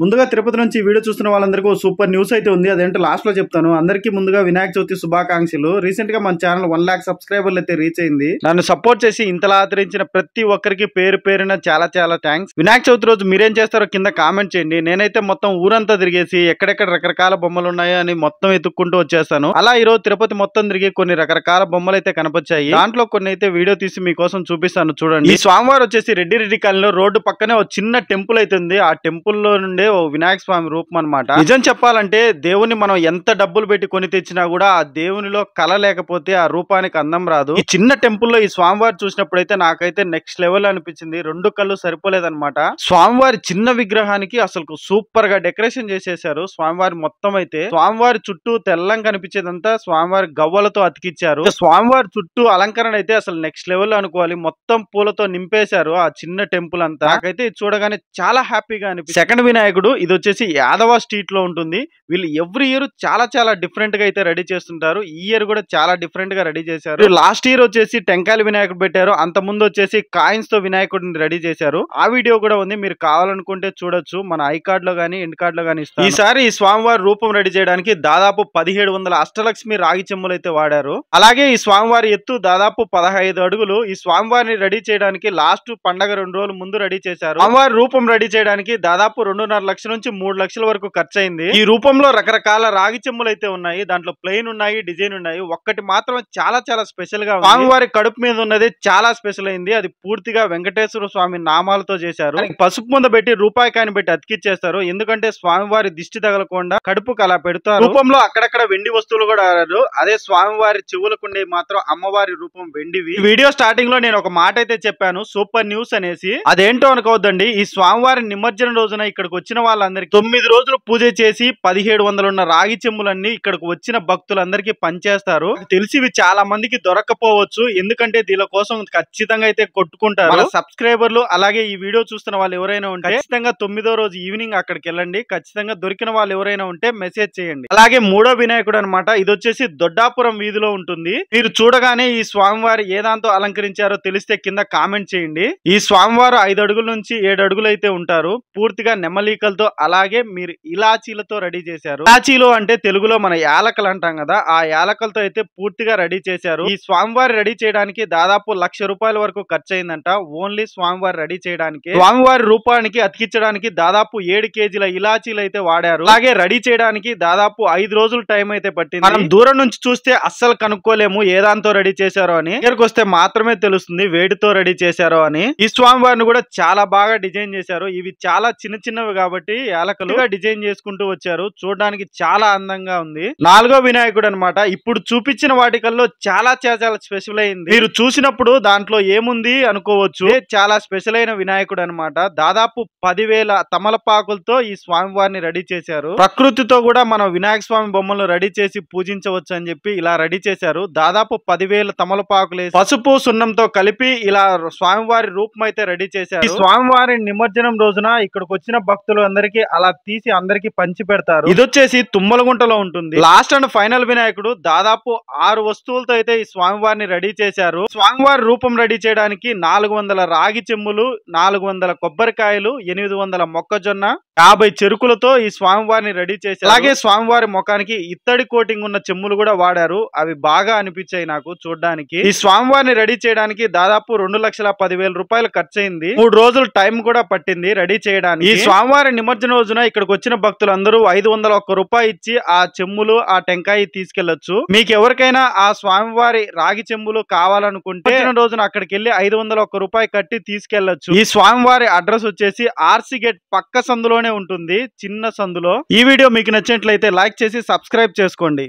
ముందుగా తిరుపతి నుంచి వీడియో చూస్తున్న వాళ్ళందరికీ సూపర్ న్యూస్ అయితే ఉంది అదేంటో లో చెప్తాను అందరికీ ముందుగా వినాయక చవితి శుభాకాంక్షలు రీసెంట్ గా మన ఛానల్ వన్ లాక్ సబ్స్క్రైబర్లు అయితే రీచ్ అయింది నన్ను సపోర్ట్ చేసి ఇంతలా ఆదరించిన ప్రతి ఒక్కరికి పేరు పేరున చాలా చాలా థ్యాంక్స్ వినాయక చవితి రోజు మీరేం చేస్తారో కింద కామెంట్ చేయండి నేనైతే మొత్తం ఊరంతా తిరిగేసి ఎక్కడెక్కడ రకరకాల బొమ్మలు ఉన్నాయో అని మొత్తం ఎత్తుక్కుంటూ వచ్చేస్తాను అలా ఈ రోజు తిరుపతి మొత్తం తిరిగి కొన్ని రకరకాల బొమ్మలు అయితే కనపచ్చాయి దాంట్లో కొన్ని అయితే వీడియో తీసి మీకోసం చూపిస్తాను చూడండి ఈ స్వామివారు వచ్చేసి రెడ్డి రెడ్డి కాలంలో రోడ్డు పక్కనే ఒక చిన్న టెంపుల్ అయితే ఉంది ఆ టెంపుల్లో నుండి ఉండే ఓ వినాయక స్వామి రూపం అనమాట నిజం చెప్పాలంటే దేవుని మనం ఎంత డబ్బులు పెట్టి కొని తెచ్చినా కూడా ఆ దేవునిలో కళ లేకపోతే ఆ రూపానికి అందం రాదు ఈ చిన్న టెంపుల్ లో ఈ చూసినప్పుడు చూసినప్పుడైతే నాకైతే నెక్స్ట్ లెవెల్ అనిపించింది రెండు కళ్ళు సరిపోలేదన్నమాట స్వామివారి చిన్న విగ్రహానికి అసలు సూపర్ గా డెకరేషన్ చేసేసారు స్వామివారి మొత్తం అయితే స్వామివారి చుట్టూ తెల్లం కనిపించేదంతా స్వామివారి గవ్వలతో అతికిచ్చారు స్వామివారి చుట్టూ అలంకరణ అయితే అసలు నెక్స్ట్ లెవెల్ అనుకోవాలి మొత్తం పూలతో నింపేశారు ఆ చిన్న టెంపుల్ అంతా నాకైతే చూడగానే చాలా హ్యాపీగా అనిపి సెకండ్ వినాయక నాయకుడు ఇది వచ్చేసి యాదవ స్ట్రీట్లో ఉంటుంది వీళ్ళు ఎవ్రీ ఇయర్ చాలా చాలా డిఫరెంట్గా అయితే రెడీ చేస్తుంటారు ఈ ఇయర్ కూడా చాలా డిఫరెంట్గా రెడీ చేశారు లాస్ట్ ఇయర్ వచ్చేసి టెంకాయలు వినాయకుడు పెట్టారు అంత ముందు వచ్చేసి కాయిన్స్తో వినాయకుడిని రెడీ చేశారు ఆ వీడియో కూడా ఉంది మీరు కావాలనుకుంటే చూడొచ్చు మన ఐ కార్డ్లో కానీ ఎండ్ కార్డ్లో కానీ ఇస్తారు ఈసారి ఈ స్వామివారి రూపం రెడీ చేయడానికి దాదాపు పదిహేడు వందల అష్టలక్ష్మి రాగి చెమ్ములు అయితే వాడారు అలాగే ఈ స్వామివారి ఎత్తు దాదాపు పదహైదు అడుగులు ఈ స్వామివారిని రెడీ చేయడానికి లాస్ట్ పండగ రెండు రోజుల ముందు రెడీ చేశారు స్వామివారి రూపం రెడీ చేయడానికి దాదాపు రెండున్నర రెండున్నర లక్షల నుంచి మూడు లక్షల వరకు ఖర్చు అయింది ఈ రూపంలో రకరకాల రాగి చెమ్ములు అయితే ఉన్నాయి దాంట్లో ప్లెయిన్ ఉన్నాయి డిజైన్ ఉన్నాయి ఒక్కటి మాత్రం చాలా చాలా స్పెషల్ గా స్వామివారి కడుపు మీద ఉన్నది చాలా స్పెషల్ అయింది అది పూర్తిగా వెంకటేశ్వర స్వామి నామాలతో చేశారు పసుపు ముంద పెట్టి రూపాయి కాని పెట్టి అతికిచ్చేస్తారు ఎందుకంటే స్వామివారి దిష్టి తగలకుండా కడుపు అలా పెడతారు రూపంలో అక్కడక్కడ వెండి వస్తువులు కూడా ఆడారు అదే స్వామివారి చెవులకుండే మాత్రం అమ్మవారి రూపం వెండివి వీడియో స్టార్టింగ్ లో నేను ఒక మాట అయితే చెప్పాను సూపర్ న్యూస్ అనేసి అదేంటో అనుకోవద్దండి ఈ స్వామివారి నిమజ్జన రోజున ఇక్కడికి వచ్చి వచ్చిన వాళ్ళందరికీ తొమ్మిది రోజులు పూజ చేసి పదిహేడు ఉన్న రాగి చెమ్ములన్నీ ఇక్కడికి వచ్చిన భక్తులందరికీ పనిచేస్తారు తెలిసి ఇవి చాలా మందికి దొరకపోవచ్చు ఎందుకంటే దీని కోసం ఖచ్చితంగా అయితే కొట్టుకుంటారు సబ్స్క్రైబర్లు అలాగే ఈ వీడియో చూస్తున్న వాళ్ళు ఎవరైనా ఉంటే ఖచ్చితంగా తొమ్మిదో రోజు ఈవినింగ్ అక్కడికి వెళ్ళండి ఖచ్చితంగా దొరికిన వాళ్ళు ఎవరైనా ఉంటే మెసేజ్ చేయండి అలాగే మూడో వినాయకుడు అనమాట ఇది వచ్చేసి దొడ్డాపురం వీధిలో ఉంటుంది మీరు చూడగానే ఈ స్వామివారి ఏదాంతో అలంకరించారో తెలిస్తే కింద కామెంట్ చేయండి ఈ స్వామివారు ఐదు అడుగుల నుంచి ఏడు అడుగులు అయితే ఉంటారు పూర్తిగా నెమ్మలి చెక్కలతో అలాగే మీరు ఇలాచీలతో రెడీ చేశారు ఇలాచీలు అంటే తెలుగులో మన యాలకలు అంటాం కదా ఆ యాలకలతో అయితే పూర్తిగా రెడీ చేశారు ఈ స్వామివారి రెడీ చేయడానికి దాదాపు లక్ష రూపాయల వరకు ఖర్చు అయిందంట ఓన్లీ స్వామివారి రెడీ చేయడానికి స్వామివారి రూపానికి అతికించడానికి దాదాపు ఏడు కేజీల ఇలాచీలు అయితే వాడారు అలాగే రెడీ చేయడానికి దాదాపు ఐదు రోజులు టైం అయితే పట్టింది మనం దూరం నుంచి చూస్తే అస్సలు కనుక్కోలేము ఏదాంతో రెడీ చేశారో అని ఇక్కడికి వస్తే మాత్రమే తెలుస్తుంది వేడితో రెడీ చేశారో అని ఈ స్వామివారిని కూడా చాలా బాగా డిజైన్ చేశారు ఇవి చాలా చిన్న చిన్నవి కాబట్టి కాబట్టి యాలకలుగా డిజైన్ చేసుకుంటూ వచ్చారు చూడడానికి చాలా అందంగా ఉంది నాలుగో వినాయకుడు అనమాట ఇప్పుడు చూపించిన వాటికల్లో చాలా చాలా స్పెషల్ అయింది మీరు చూసినప్పుడు దాంట్లో ఏముంది అనుకోవచ్చు చాలా స్పెషల్ అయిన వినాయకుడు అనమాట దాదాపు పదివేల తమలపాకులతో ఈ స్వామి వారిని రెడీ చేశారు ప్రకృతితో కూడా మనం వినాయక స్వామి బొమ్మలు రెడీ చేసి పూజించవచ్చు అని చెప్పి ఇలా రెడీ చేశారు దాదాపు పదివేల తమలపాకులు పసుపు సున్నంతో కలిపి ఇలా స్వామివారి రూపం అయితే రెడీ చేశారు ఈ స్వామివారి నిమజ్జనం రోజున ఇక్కడికి వచ్చిన భక్తులు అందరికి అలా తీసి అందరికి పంచి పెడతారు ఇది వచ్చేసి తుమ్మలగుంటలో ఉంటుంది లాస్ట్ అండ్ ఫైనల్ వినాయకుడు దాదాపు ఆరు వస్తువులతో అయితే ఈ స్వామివారిని రెడీ చేశారు స్వామివారి రూపం రెడీ చేయడానికి నాలుగు రాగి చెమ్ములు నాలుగు కొబ్బరికాయలు ఎనిమిది మొక్కజొన్న యాభై చెరుకులతో ఈ స్వామివారిని రెడీ చేశారు అలాగే స్వామివారి ముఖానికి ఇత్తడి కోటింగ్ ఉన్న చెమ్ములు కూడా వాడారు అవి బాగా అనిపించాయి నాకు చూడడానికి ఈ స్వామివారిని రెడీ చేయడానికి దాదాపు రెండు లక్షల పదివేల రూపాయలు ఖర్చయింది మూడు రోజులు టైం కూడా పట్టింది రెడీ చేయడానికి ఈ స్వామివారి అమ్మవారి నిమజ్జన రోజున ఇక్కడికి వచ్చిన భక్తులు అందరూ ఐదు వందల ఒక్క రూపాయి ఇచ్చి ఆ చెమ్ములు ఆ టెంకాయ తీసుకెళ్లొచ్చు మీకు ఎవరికైనా ఆ స్వామివారి రాగి చెమ్ములు కావాలనుకుంటే రోజున అక్కడికి వెళ్లి ఐదు వందల ఒక్క రూపాయి కట్టి తీసుకెళ్లొచ్చు ఈ స్వామివారి అడ్రస్ వచ్చేసి ఆర్సీ గేట్ పక్క సందులోనే ఉంటుంది చిన్న సందులో ఈ వీడియో మీకు నచ్చినట్లయితే లైక్ చేసి సబ్స్క్రైబ్ చేసుకోండి